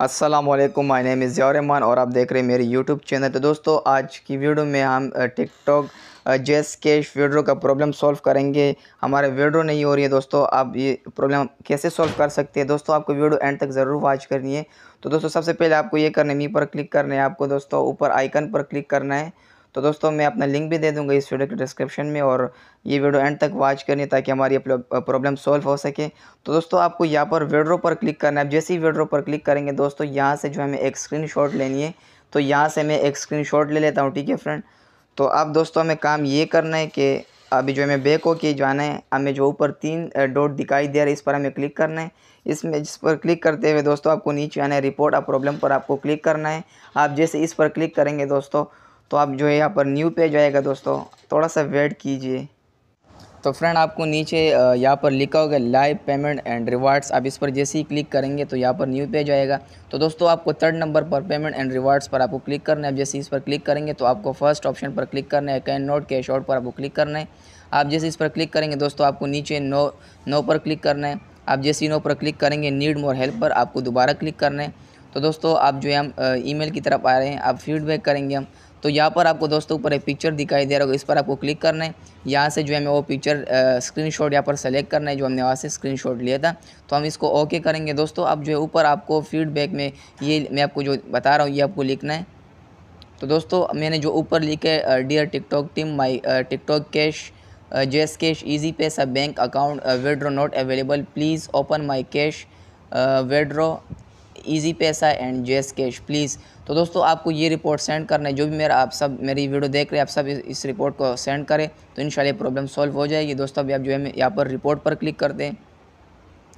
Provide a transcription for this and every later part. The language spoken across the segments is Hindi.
अस्सलाम वालेकुम माय नेम इज़ ज़ियारहमान और आप देख रहे हैं मेरे यूट्यूब चैनल तो दोस्तों आज की वीडियो में हम टिकटॉक जेस कैश वीडियो का प्रॉब्लम सॉल्व करेंगे हमारे वीडियो नहीं हो रही है दोस्तों आप ये प्रॉब्लम कैसे सॉल्व कर सकते हैं दोस्तों आपको वीडियो एंड तक ज़रूर वॉच करनी है तो दोस्तों सबसे पहले आपको ये करना है मी पर क्लिक करना है आपको दोस्तों ऊपर आइकन पर क्लिक करना है तो दोस्तों मैं अपना लिंक भी दे दूंगा इस वीडियो के डिस्क्रिप्शन में और ये वीडियो एंड तक वॉच करनी ताकि हमारी प्रॉब्लम सॉल्व हो सके तो दोस्तों आपको यहाँ पर विड्रो पर क्लिक करना है जैसे ही विड्रो पर क्लिक करेंगे दोस्तों यहाँ से जो हमें एक स्क्रीन लेनी है तो यहाँ से मैं एक स्क्रीन ले लेता हूँ ठीक है फ्रेंड तो अब दोस्तों हमें काम ये करना है कि अभी जो हमें बैक होके जाना है हमें जो ऊपर तीन डॉट दिखाई दे रहा है इस पर हमें क्लिक करना है इसमें जिस पर क्लिक करते हुए दोस्तों आपको नीचे आना है रिपोर्ट आप प्रॉब्लम पर आपको क्लिक करना है आप जैसे इस पर क्लिक करेंगे दोस्तों तो आप जो है यहाँ पर न्यू पेज आएगा दोस्तों थोड़ा सा वेट कीजिए तो फ्रेंड आपको नीचे यहाँ पर लिखा होगा लाइव पेमेंट एंड रिवार्ड्स आप इस पर जैसे ही क्लिक करेंगे तो यहाँ पर न्यू पेज आएगा तो दोस्तों आपको थर्ड नंबर पर पेमेंट एंड रिवार्ड्स पर आपको क्लिक करना है आप जैसे इस पर क्लिक करेंगे तो आपको फर्स्ट ऑप्शन पर क्लिक करना है कैन नोट कैश आउट पर आपको क्लिक करना है आप जैसे इस पर क्लिक करेंगे दोस्तों आपको नीचे नो नो पर क्लिक करना है आप जैसे नो पर क्लिक करेंगे नीड मोर हेल्प पर आपको दोबारा क्लिक करना है तो दोस्तों आप जो है हम ईमेल की तरफ आ रहे हैं आप फीडबैक करेंगे हम तो यहाँ पर आपको दोस्तों ऊपर एक पिक्चर दिखाई दे रहा होगा इस पर आपको क्लिक करना है यहाँ से जो है हमें वो पिक्चर स्क्रीन शॉट यहाँ पर सेलेक्ट करना है जो हमने वहाँ से स्क्रीन शॉट लिया था तो हम इसको ओके करेंगे दोस्तों अब जो है ऊपर आपको फीडबैक में ये मैं आपको जो बता रहा हूँ ये आपको लिखना है तो दोस्तों मैंने जो ऊपर लिखे dear TikTok team my TikTok cash JazzCash easy pay bank account withdraw not available please open my cash withdraw Easypaisa and JazzCash please तो दोस्तों आपको ये रिपोर्ट सेंड करना है जो भी मेरा आप सब मेरी वीडियो देख रहे हैं आप सब इस, रिपोर्ट को सेंड करें तो इन प्रॉब्लम सॉल्व हो जाएगी दोस्तों अभी आप जो है यहाँ पर रिपोर्ट पर क्लिक करते हैं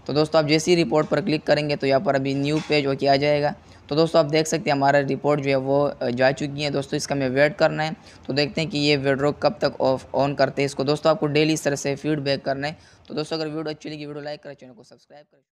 तो दोस्तों आप जैसी रिपोर्ट पर क्लिक करेंगे तो यहाँ पर अभी न्यू पेज होके आ जाएगा तो दोस्तों आप देख सकते हैं हमारा रिपोर्ट जो है वो जा चुकी है दोस्तों इसका हमें वेट करना है तो देखते हैं कि ये विड्रो कब तक ऑफ ऑन करते हैं इसको दोस्तों आपको डेली इस तरह से फीडबैक करना है तो दोस्तों अगर वीडियो अच्छी लगी वीडियो लाइक करें चैनल को सब्सक्राइब करें